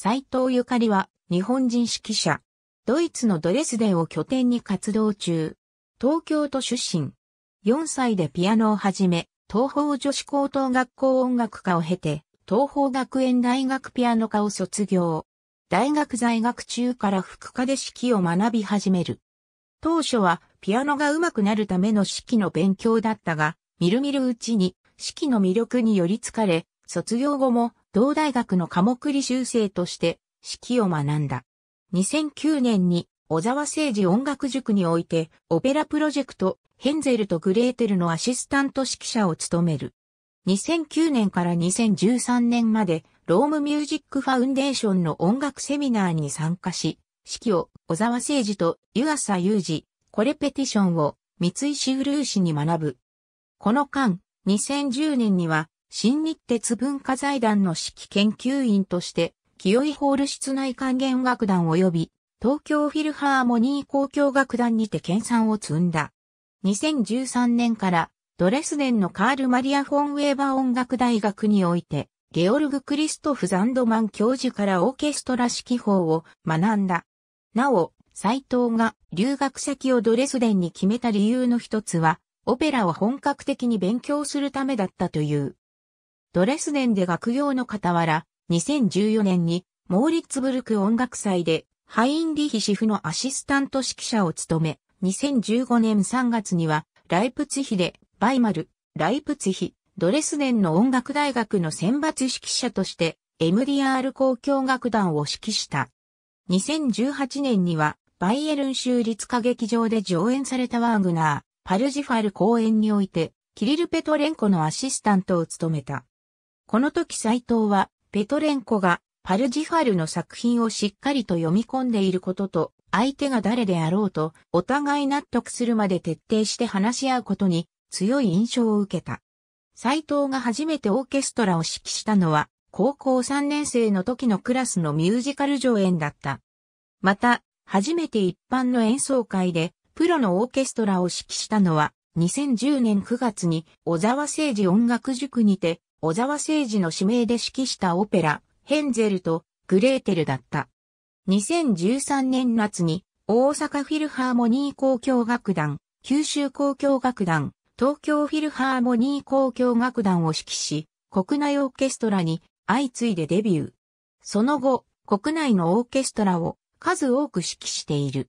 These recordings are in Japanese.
斎藤ゆかりは日本人指揮者。ドイツのドレスデンを拠点に活動中。東京都出身。4歳でピアノを始め、東方女子高等学校音楽科を経て、東方学園大学ピアノ科を卒業。大学在学中から副科で指揮を学び始める。当初はピアノが上手くなるための指揮の勉強だったが、みるみるうちに指揮の魅力により疲れ、卒業後も同大学の科目履修生として指揮を学んだ。2009年に小沢誠治音楽塾においてオペラプロジェクトヘンゼルとグレーテルのアシスタント指揮者を務める。2009年から2013年までロームミュージックファウンデーションの音楽セミナーに参加し、指揮を小沢誠治と湯浅雄二、コレペティションを三井修ルー氏に学ぶ。この間、2010年には新日鉄文化財団の指揮研究員として、清井ホール室内管弦楽団及び東京フィルハーモニー交響楽団にて研鑽を積んだ。2013年からドレスデンのカール・マリア・フォン・ウェーバー音楽大学において、ゲオルグ・クリストフ・ザンドマン教授からオーケストラ指揮法を学んだ。なお、斎藤が留学先をドレスデンに決めた理由の一つは、オペラを本格的に勉強するためだったという。ドレスデンで学業の傍ら、2014年にモーリッツブルク音楽祭でハインリヒシフのアシスタント指揮者を務め、2015年3月にはライプツヒでバイマル、ライプツヒ、ドレスデンの音楽大学の選抜指揮者として MDR 公共楽団を指揮した。2018年にはバイエルン州立歌劇場で上演されたワーグナー、パルジファル公演において、キリル・ペトレンコのアシスタントを務めた。この時斎藤は、ペトレンコがパルジファルの作品をしっかりと読み込んでいることと、相手が誰であろうと、お互い納得するまで徹底して話し合うことに強い印象を受けた。斎藤が初めてオーケストラを指揮したのは、高校3年生の時のクラスのミュージカル上演だった。また、初めて一般の演奏会で、プロのオーケストラを指揮したのは、2010年9月に小沢誠治音楽塾にて小沢誠治の指名で指揮したオペラ、ヘンゼルとグレーテルだった。2013年夏に大阪フィルハーモニー交響楽団、九州交響楽団、東京フィルハーモニー交響楽団を指揮し、国内オーケストラに相次いでデビュー。その後、国内のオーケストラを数多く指揮している。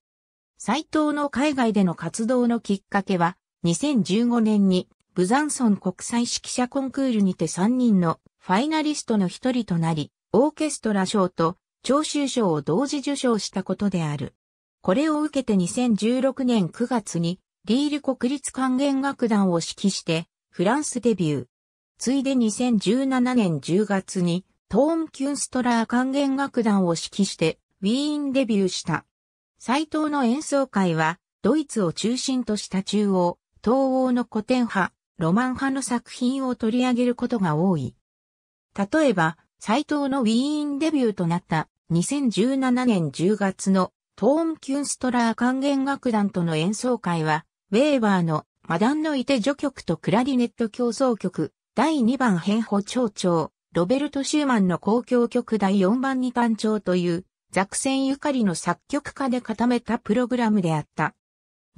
斎藤の海外での活動のきっかけは、2015年にブザンソン国際指揮者コンクールにて3人のファイナリストの一人となり、オーケストラ賞と聴衆賞を同時受賞したことである。これを受けて2016年9月にリール国立管弦楽団を指揮してフランスデビュー。ついで2017年10月にトーン・キュンストラー管弦楽団を指揮してウィーンデビューした。斎藤の演奏会はドイツを中心とした中央、東欧の古典派、ロマン派の作品を取り上げることが多い。例えば、斎藤のウィーンデビューとなった2017年10月のトーン・キュンストラー管弦楽団との演奏会は、ウェーバーのマダンのいて序曲とクラリネット競争曲、第2番変歩長調、ロベルト・シューマンの交響曲第4番に単調という、ザクセンゆかりの作曲家で固めたプログラムであった。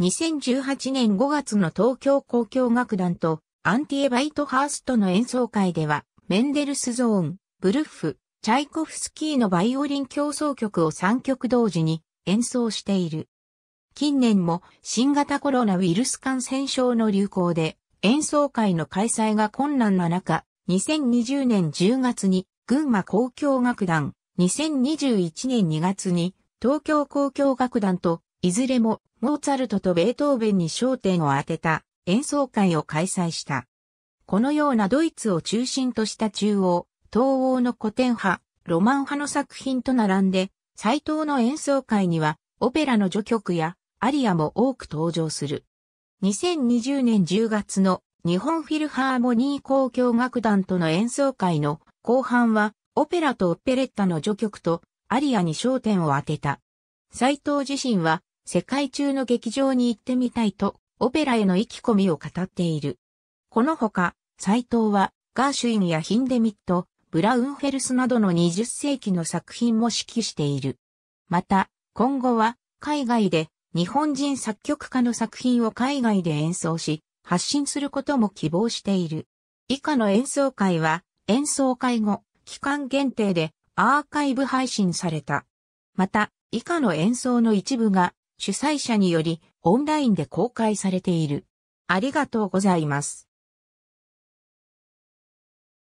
2018年5月の東京交響楽団とアンティエ・バイトハーストの演奏会では、メンデルスゾーン、ブルッフ、チャイコフスキーのバイオリン競争曲を3曲同時に演奏している。近年も新型コロナウイルス感染症の流行で演奏会の開催が困難な中、2020年10月に群馬交響楽団、2021年2月に東京交響楽団といずれもモーツァルトとベートーベンに焦点を当てた演奏会を開催した。このようなドイツを中心とした中央、東欧の古典派、ロマン派の作品と並んで、斎藤の演奏会にはオペラの序曲やアリアも多く登場する。2020年10月の日本フィルハーモニー交響楽団との演奏会の後半はオペラとオペレッタの序曲とアリアに焦点を当てた。斎藤自身は世界中の劇場に行ってみたいと、オペラへの意気込みを語っている。このほか、斎藤は、ガーシュインやヒンデミット、ブラウンフェルスなどの20世紀の作品も指揮している。また、今後は、海外で、日本人作曲家の作品を海外で演奏し、発信することも希望している。以下の演奏会は、演奏会後、期間限定でアーカイブ配信された。また、以下の演奏の一部が主催者によりオンラインで公開されている。ありがとうございます。